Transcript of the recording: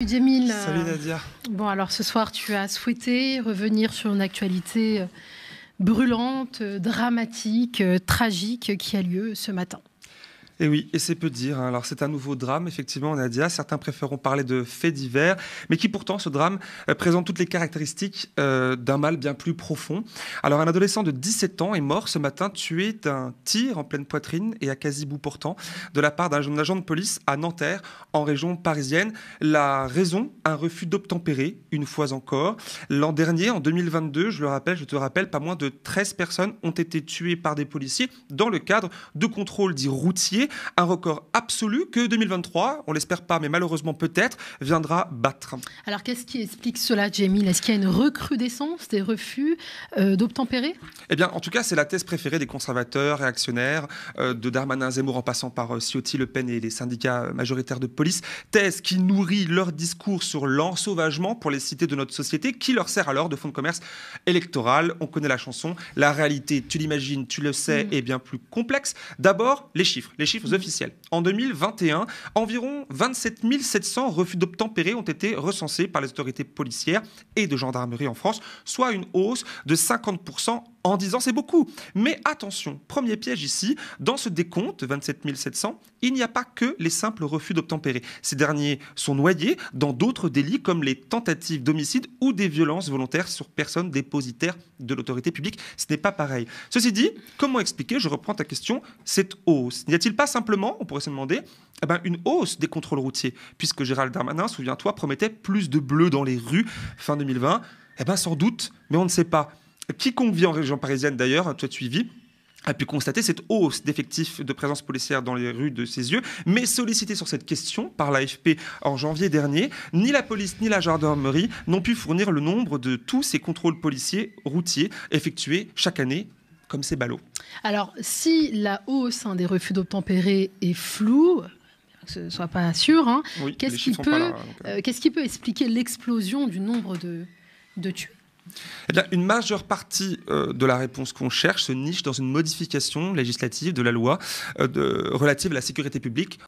Euh, Salut Nadia. Bon, alors ce soir, tu as souhaité revenir sur une actualité euh, brûlante, euh, dramatique, tragique qui a lieu ce matin. Et eh oui, et c'est peu dire. Hein. Alors c'est un nouveau drame, effectivement, Nadia. Ah, certains préféreront parler de faits divers, mais qui pourtant, ce drame, euh, présente toutes les caractéristiques euh, d'un mal bien plus profond. Alors un adolescent de 17 ans est mort ce matin, tué d'un tir en pleine poitrine et à quasi bout portant, de la part d'un agent de police à Nanterre, en région parisienne. La raison, un refus d'obtempérer, une fois encore. L'an dernier, en 2022, je le rappelle, je te rappelle, pas moins de 13 personnes ont été tuées par des policiers dans le cadre de contrôles dits routiers un record absolu que 2023, on l'espère pas, mais malheureusement peut-être, viendra battre. Alors qu'est-ce qui explique cela, Jamie Est-ce qu'il y a une recrudescence des refus euh, d'obtempérer Eh bien, en tout cas, c'est la thèse préférée des conservateurs, réactionnaires, actionnaires euh, de Darmanin, Zemmour, en passant par euh, Ciotti, Le Pen et les syndicats majoritaires de police. Thèse qui nourrit leur discours sur l'ensauvagement pour les cités de notre société, qui leur sert alors de fonds de commerce électoral. On connaît la chanson. La réalité, tu l'imagines, tu le sais, mm. est bien plus complexe. D'abord, les chiffres. Les chiffres en 2021, environ 27 700 refus d'obtempérer ont été recensés par les autorités policières et de gendarmerie en France, soit une hausse de 50% en disant c'est beaucoup. Mais attention, premier piège ici, dans ce décompte 27 700, il n'y a pas que les simples refus d'obtempérer. Ces derniers sont noyés dans d'autres délits comme les tentatives d'homicide ou des violences volontaires sur personnes dépositaires de l'autorité publique. Ce n'est pas pareil. Ceci dit, comment expliquer, je reprends ta question, cette hausse N'y a-t-il pas simplement, on pourrait se demander, eh ben une hausse des contrôles routiers Puisque Gérald Darmanin, souviens-toi, promettait plus de bleus dans les rues fin 2020. Eh bien sans doute, mais on ne sait pas. Quiconque vit en région parisienne d'ailleurs, toi suivi, a pu constater cette hausse d'effectifs de présence policière dans les rues de ses yeux, mais sollicité sur cette question par l'AFP en janvier dernier, ni la police ni la gendarmerie n'ont pu fournir le nombre de tous ces contrôles policiers routiers effectués chaque année comme ces ballots. Alors, si la hausse hein, des refus d'obtempérer est floue, que ce ne soit pas sûr, qu'est-ce qui peut, expliquer l'explosion du nombre de, de eh une majeure partie euh, de la réponse qu'on cherche se niche dans une modification législative de la loi euh, relative à la sécurité publique